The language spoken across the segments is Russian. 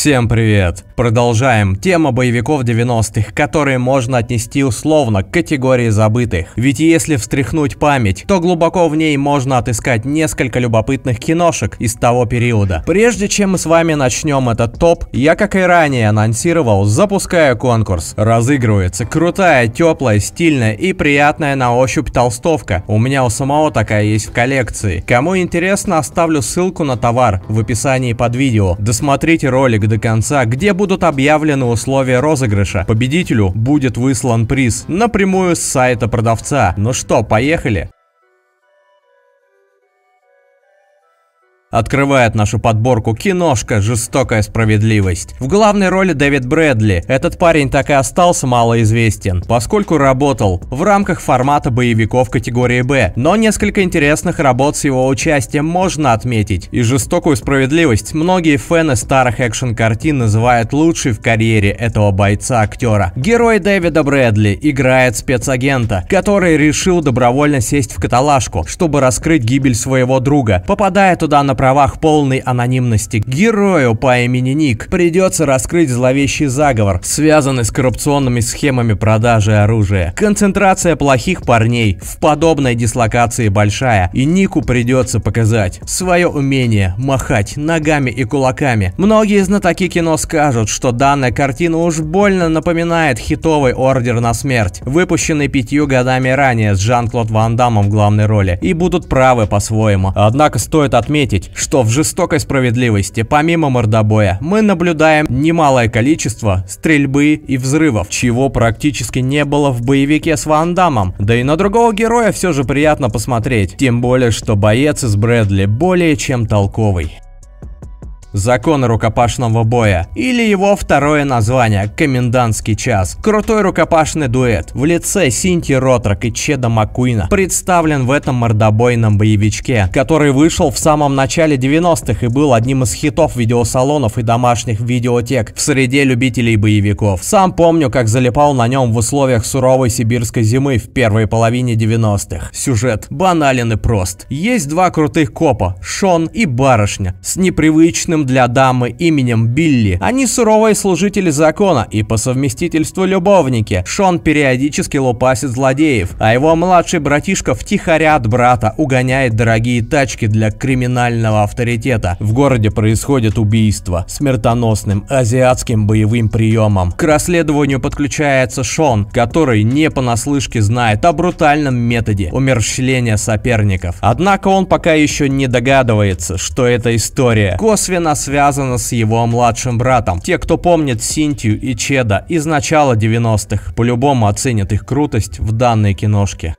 Всем привет! Продолжаем. Тема боевиков 90-х, которые можно отнести условно к категории забытых. Ведь если встряхнуть память, то глубоко в ней можно отыскать несколько любопытных киношек из того периода. Прежде чем мы с вами начнем этот топ, я, как и ранее анонсировал, запускаю конкурс. Разыгрывается крутая, теплая, стильная и приятная на ощупь толстовка. У меня у самого такая есть в коллекции. Кому интересно, оставлю ссылку на товар в описании под видео. Досмотрите ролик до конца, где будут объявлены условия розыгрыша. Победителю будет выслан приз напрямую с сайта продавца. Ну что, поехали! Открывает нашу подборку киношка «Жестокая справедливость». В главной роли Дэвид Брэдли. Этот парень так и остался малоизвестен, поскольку работал в рамках формата боевиков категории «Б». Но несколько интересных работ с его участием можно отметить. И «Жестокую справедливость» многие фэны старых экшн-картин называют лучшей в карьере этого бойца-актера. Герой Дэвида Брэдли играет спецагента, который решил добровольно сесть в каталажку, чтобы раскрыть гибель своего друга. Попадая туда на правах полной анонимности герою по имени Ник придется раскрыть зловещий заговор, связанный с коррупционными схемами продажи оружия. Концентрация плохих парней в подобной дислокации большая, и Нику придется показать свое умение махать ногами и кулаками. Многие знатоки кино скажут, что данная картина уж больно напоминает хитовый «Ордер на смерть», выпущенный пятью годами ранее с Жан-Клод Ван Дамом в главной роли, и будут правы по-своему. Однако стоит отметить, что в жестокой справедливости, помимо мордобоя, мы наблюдаем немалое количество стрельбы и взрывов, чего практически не было в боевике с Ван Дамом, да и на другого героя все же приятно посмотреть, тем более, что боец из Брэдли более чем толковый. Закон рукопашного боя. Или его второе название – Комендантский час. Крутой рукопашный дуэт в лице Синти Ротрак и Чеда Макуина представлен в этом мордобойном боевичке, который вышел в самом начале 90-х и был одним из хитов видеосалонов и домашних видеотек в среде любителей боевиков. Сам помню, как залипал на нем в условиях суровой сибирской зимы в первой половине 90-х. Сюжет банален и прост. Есть два крутых копа – Шон и барышня, с непривычным открытым для дамы именем Билли. Они суровые служители закона и по совместительству любовники. Шон периодически лупасит злодеев, а его младший братишка втихаря от брата угоняет дорогие тачки для криминального авторитета. В городе происходит убийство смертоносным азиатским боевым приемом. К расследованию подключается Шон, который не понаслышке знает о брутальном методе умерщвления соперников. Однако он пока еще не догадывается, что эта история косвенно она связана с его младшим братом. Те, кто помнит Синтию и Чеда из начала 90-х, по-любому оценят их крутость в данной киношке.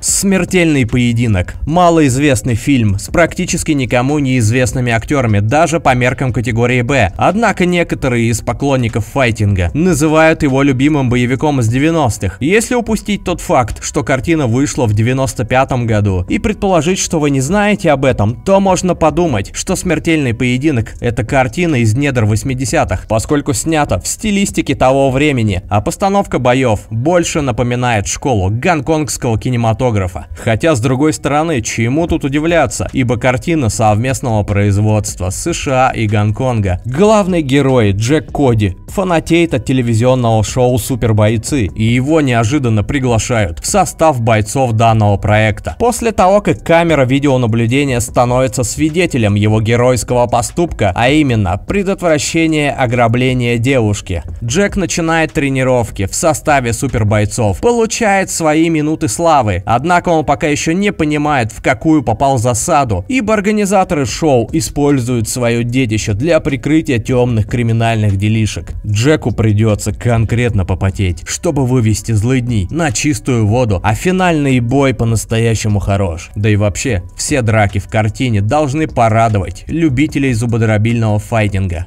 Смертельный поединок. Малоизвестный фильм с практически никому неизвестными актерами, даже по меркам категории Б. Однако некоторые из поклонников файтинга называют его любимым боевиком из 90-х. Если упустить тот факт, что картина вышла в 95-м году, и предположить, что вы не знаете об этом, то можно подумать, что Смертельный поединок – это картина из недр 80-х, поскольку снята в стилистике того времени, а постановка боев больше напоминает школу гонконгского кинематографа фотографа. Хотя, с другой стороны, чему тут удивляться, ибо картина совместного производства США и Гонконга. Главный герой Джек Коди фанатеет от телевизионного шоу «Супербойцы», и его неожиданно приглашают в состав бойцов данного проекта. После того, как камера видеонаблюдения становится свидетелем его геройского поступка, а именно предотвращение ограбления девушки, Джек начинает тренировки в составе супербойцов, получает свои минуты славы, а Однако он пока еще не понимает, в какую попал засаду, ибо организаторы шоу используют свое детище для прикрытия темных криминальных делишек. Джеку придется конкретно попотеть, чтобы вывести злыдней на чистую воду, а финальный бой по-настоящему хорош. Да и вообще, все драки в картине должны порадовать любителей зубодробильного файтинга.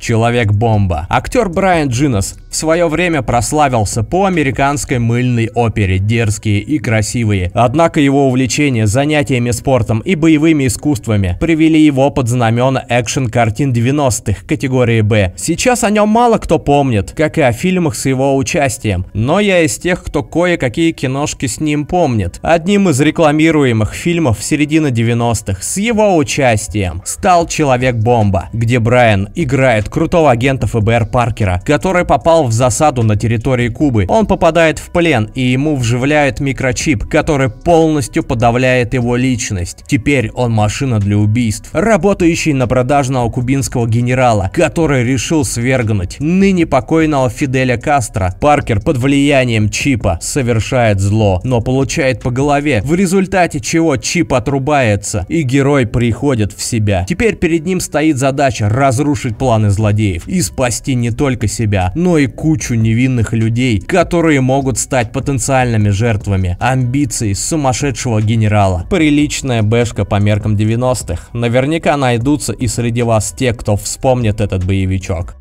Человек-бомба. Актер Брайан Джинос в свое время прославился по американской мыльной опере «Дерзкие и красивые». Однако его увлечение занятиями спортом и боевыми искусствами привели его под знамена экшн-картин 90-х категории «Б». Сейчас о нем мало кто помнит, как и о фильмах с его участием, но я из тех, кто кое-какие киношки с ним помнит. Одним из рекламируемых фильмов середины 90-х с его участием стал «Человек-бомба», где Брайан играет крутого агента ФБР Паркера, который попал попал в засаду на территории Кубы. Он попадает в плен, и ему вживляют микрочип, который полностью подавляет его личность. Теперь он машина для убийств, работающий на продажного кубинского генерала, который решил свергнуть ныне покойного Фиделя Кастро. Паркер под влиянием чипа совершает зло, но получает по голове, в результате чего чип отрубается, и герой приходит в себя. Теперь перед ним стоит задача разрушить планы злодеев и спасти не только себя, но и кучу невинных людей, которые могут стать потенциальными жертвами амбиций сумасшедшего генерала. Приличная бэшка по меркам 90-х. Наверняка найдутся и среди вас те, кто вспомнит этот боевичок.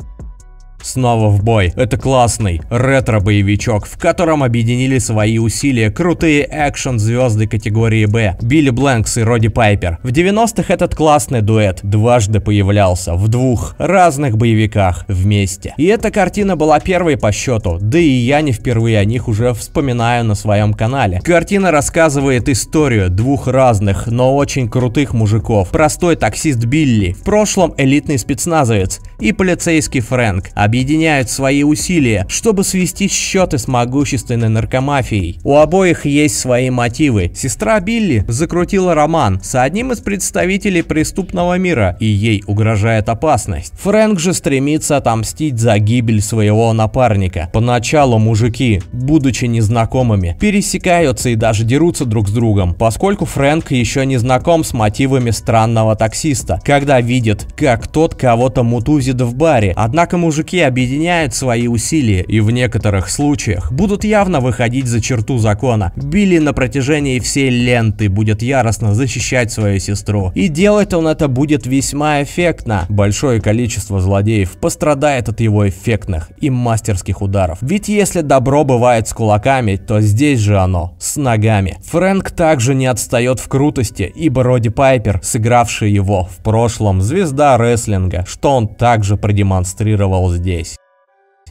Снова в бой. Это классный ретро-боевичок, в котором объединили свои усилия крутые экшн-звезды категории Б: Билли Бленкс и Роди Пайпер. В 90-х этот классный дуэт дважды появлялся в двух разных боевиках вместе. И эта картина была первой по счету, да и я не впервые о них уже вспоминаю на своем канале. Картина рассказывает историю двух разных, но очень крутых мужиков. Простой таксист Билли, в прошлом элитный спецназовец и полицейский Фрэнк, а объединяют свои усилия, чтобы свести счеты с могущественной наркомафией. У обоих есть свои мотивы. Сестра Билли закрутила роман с одним из представителей преступного мира, и ей угрожает опасность. Фрэнк же стремится отомстить за гибель своего напарника. Поначалу мужики, будучи незнакомыми, пересекаются и даже дерутся друг с другом, поскольку Фрэнк еще не знаком с мотивами странного таксиста, когда видит, как тот кого-то мутузит в баре. Однако мужики объединяют свои усилия и в некоторых случаях будут явно выходить за черту закона. Билли на протяжении всей ленты будет яростно защищать свою сестру. И делать он это будет весьма эффектно. Большое количество злодеев пострадает от его эффектных и мастерских ударов. Ведь если добро бывает с кулаками, то здесь же оно с ногами. Фрэнк также не отстает в крутости, ибо Роди Пайпер, сыгравший его в прошлом звезда рестлинга, что он также продемонстрировал здесь здесь.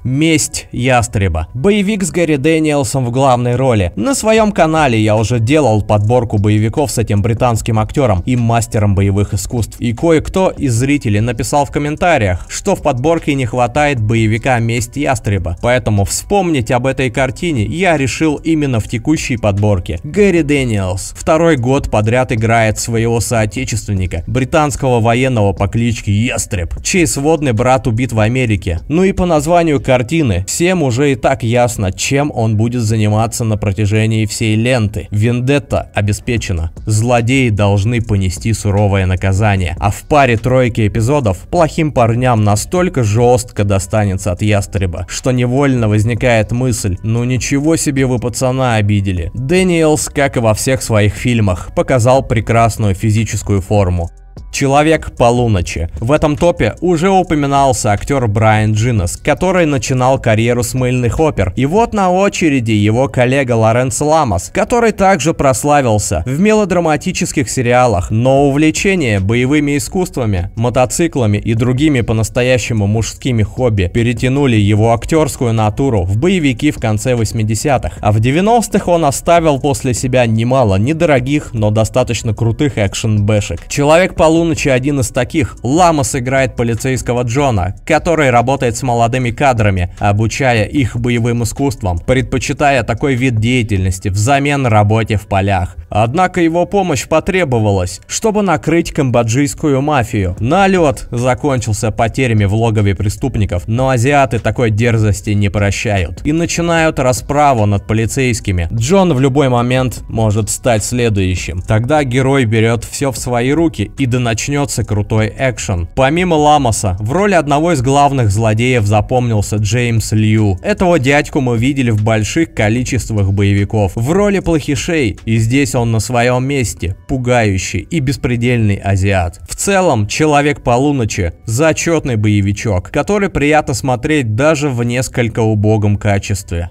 Месть Ястреба. Боевик с Гэри Дэниелсом в главной роли. На своем канале я уже делал подборку боевиков с этим британским актером и мастером боевых искусств. И кое-кто из зрителей написал в комментариях, что в подборке не хватает боевика Месть Ястреба. Поэтому вспомнить об этой картине я решил именно в текущей подборке. Гэри Дэниелс второй год подряд играет своего соотечественника, британского военного по кличке Ястреб, чей сводный брат убит в Америке. Ну и по названию картины. Всем уже и так ясно, чем он будет заниматься на протяжении всей ленты. Вендетта обеспечена. Злодеи должны понести суровое наказание. А в паре тройки эпизодов плохим парням настолько жестко достанется от ястреба, что невольно возникает мысль, ну ничего себе вы пацана обидели. Дэниелс, как и во всех своих фильмах, показал прекрасную физическую форму. Человек полуночи. В этом топе уже упоминался актер Брайан Джиннес, который начинал карьеру с мыльных опер. И вот на очереди его коллега Лоренс Ламос, который также прославился в мелодраматических сериалах, но увлечение боевыми искусствами, мотоциклами и другими по-настоящему мужскими хобби перетянули его актерскую натуру в боевики в конце 80-х. А в 90-х он оставил после себя немало недорогих, но достаточно крутых экшн-бэшек. Человек-паук полуночи один из таких. Ламос играет полицейского Джона, который работает с молодыми кадрами, обучая их боевым искусствам, предпочитая такой вид деятельности взамен работе в полях. Однако его помощь потребовалась, чтобы накрыть камбоджийскую мафию. Налет закончился потерями в логове преступников, но азиаты такой дерзости не прощают и начинают расправу над полицейскими. Джон в любой момент может стать следующим. Тогда герой берет все в свои руки и до начнется крутой экшен. Помимо Ламоса, в роли одного из главных злодеев запомнился Джеймс Лью. Этого дядьку мы видели в больших количествах боевиков. В роли плохишей, и здесь он он на своем месте, пугающий и беспредельный азиат. В целом, Человек Полуночи – зачетный боевичок, который приятно смотреть даже в несколько убогом качестве.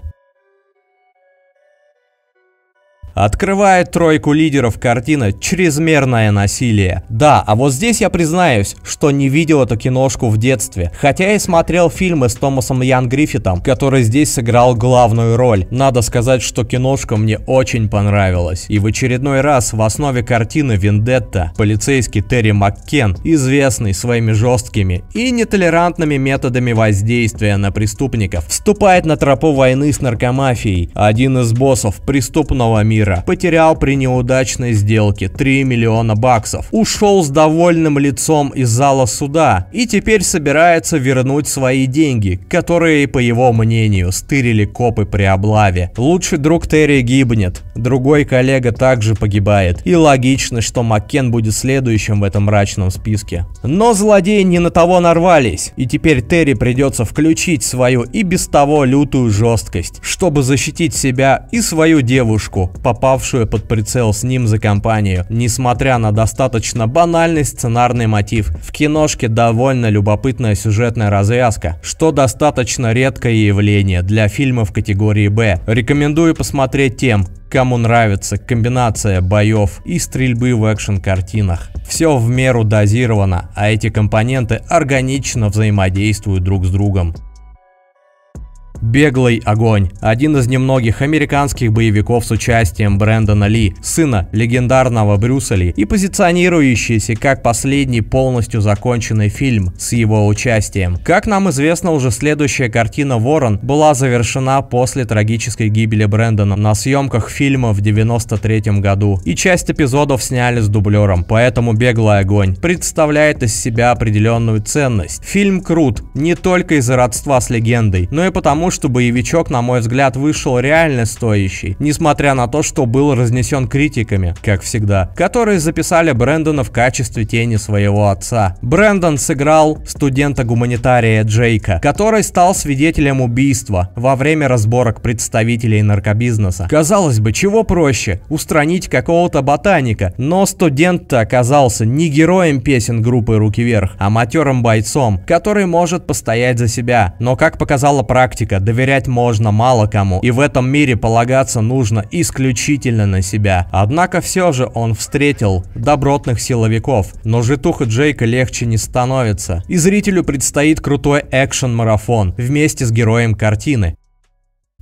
Открывает тройку лидеров картина «Чрезмерное насилие». Да, а вот здесь я признаюсь, что не видел эту киношку в детстве, хотя и смотрел фильмы с Томасом Ян Гриффитом, который здесь сыграл главную роль. Надо сказать, что киношка мне очень понравилась. И в очередной раз в основе картины «Вендетта» полицейский Терри Маккен, известный своими жесткими и нетолерантными методами воздействия на преступников, вступает на тропу войны с наркомафией, один из боссов преступного мира Тайлера потерял при неудачной сделке 3 миллиона баксов, ушел с довольным лицом из зала суда и теперь собирается вернуть свои деньги, которые, по его мнению, стырили копы при облаве. Лучший друг Терри гибнет, другой коллега также погибает, и логично, что Маккен будет следующим в этом мрачном списке. Но злодеи не на того нарвались, и теперь Терри придется включить свою и без того лютую жесткость, чтобы защитить себя и свою девушку, попавшую под прицел с ним за компанию, несмотря на достаточно банальный сценарный мотив. В киношке довольно любопытная сюжетная развязка, что достаточно редкое явление для фильмов категории «Б». Рекомендую посмотреть тем, кому нравится комбинация боев и стрельбы в экшн-картинах. Все в меру дозировано, а эти компоненты органично взаимодействуют друг с другом. «Беглый огонь» – один из немногих американских боевиков с участием Брэндона Ли, сына легендарного Брюса Ли, и позиционирующийся как последний полностью законченный фильм с его участием. Как нам известно, уже следующая картина «Ворон» была завершена после трагической гибели Брэндона на съемках фильма в 93 году, и часть эпизодов сняли с дублером, поэтому «Беглый огонь» представляет из себя определенную ценность. Фильм крут не только из-за родства с легендой, но и потому, том, что боевичок, на мой взгляд, вышел реально стоящий, несмотря на то, что был разнесен критиками, как всегда, которые записали Брэндона в качестве тени своего отца. Брэндон сыграл студента-гуманитария Джейка, который стал свидетелем убийства во время разборок представителей наркобизнеса. Казалось бы, чего проще? Устранить какого-то ботаника, но студент-то оказался не героем песен группы «Руки вверх», а матерым бойцом, который может постоять за себя. Но, как показала практика, доверять можно мало кому, и в этом мире полагаться нужно исключительно на себя. Однако все же он встретил добротных силовиков, но житуха Джейка легче не становится. И зрителю предстоит крутой экшен-марафон вместе с героем картины.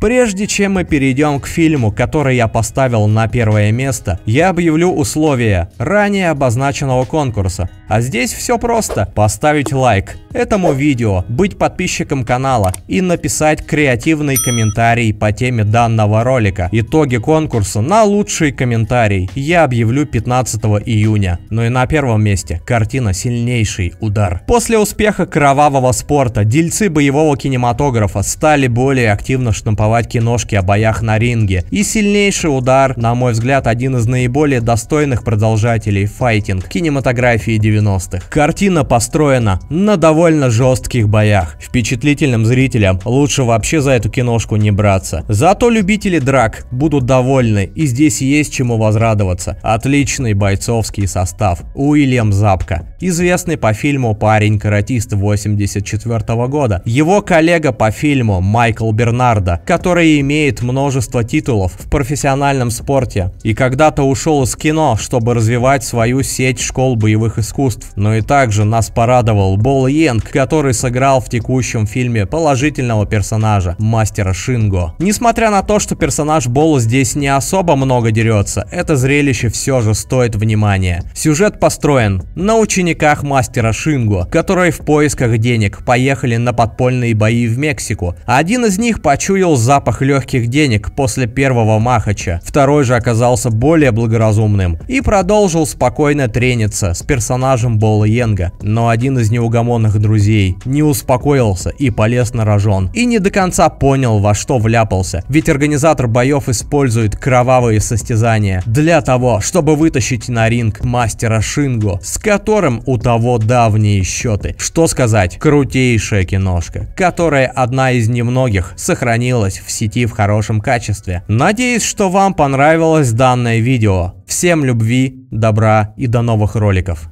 Прежде чем мы перейдем к фильму, который я поставил на первое место, я объявлю условия ранее обозначенного конкурса. А здесь все просто. Поставить лайк этому видео, быть подписчиком канала и написать креативный комментарий по теме данного ролика. Итоги конкурса на лучший комментарий я объявлю 15 июня. Ну и на первом месте картина «Сильнейший удар». После успеха кровавого спорта дельцы боевого кинематографа стали более активно штамповать существовать киношки о боях на ринге. И сильнейший удар, на мой взгляд, один из наиболее достойных продолжателей файтинг кинематографии 90-х. Картина построена на довольно жестких боях. Впечатлительным зрителям лучше вообще за эту киношку не браться. Зато любители драк будут довольны, и здесь есть чему возрадоваться. Отличный бойцовский состав. Уильям Запка, известный по фильму «Парень-каратист» 84 года. Его коллега по фильму Майкл Бернардо, который имеет множество титулов в профессиональном спорте и когда-то ушел из кино, чтобы развивать свою сеть школ боевых искусств. Но и также нас порадовал Бол Йенг, который сыграл в текущем фильме положительного персонажа, мастера Шинго. Несмотря на то, что персонаж Болу здесь не особо много дерется, это зрелище все же стоит внимания. Сюжет построен на учениках мастера Шинго, которые в поисках денег поехали на подпольные бои в Мексику. Один из них почуял запах легких денег после первого махача. Второй же оказался более благоразумным и продолжил спокойно трениться с персонажем Бола Йенга. Но один из неугомонных друзей не успокоился и полез на рожон. И не до конца понял, во что вляпался. Ведь организатор боев использует кровавые состязания для того, чтобы вытащить на ринг мастера Шингу, с которым у того давние счеты. Что сказать, крутейшая киношка, которая одна из немногих сохранилась находясь в сети в хорошем качестве. Надеюсь, что вам понравилось данное видео. Всем любви, добра и до новых роликов.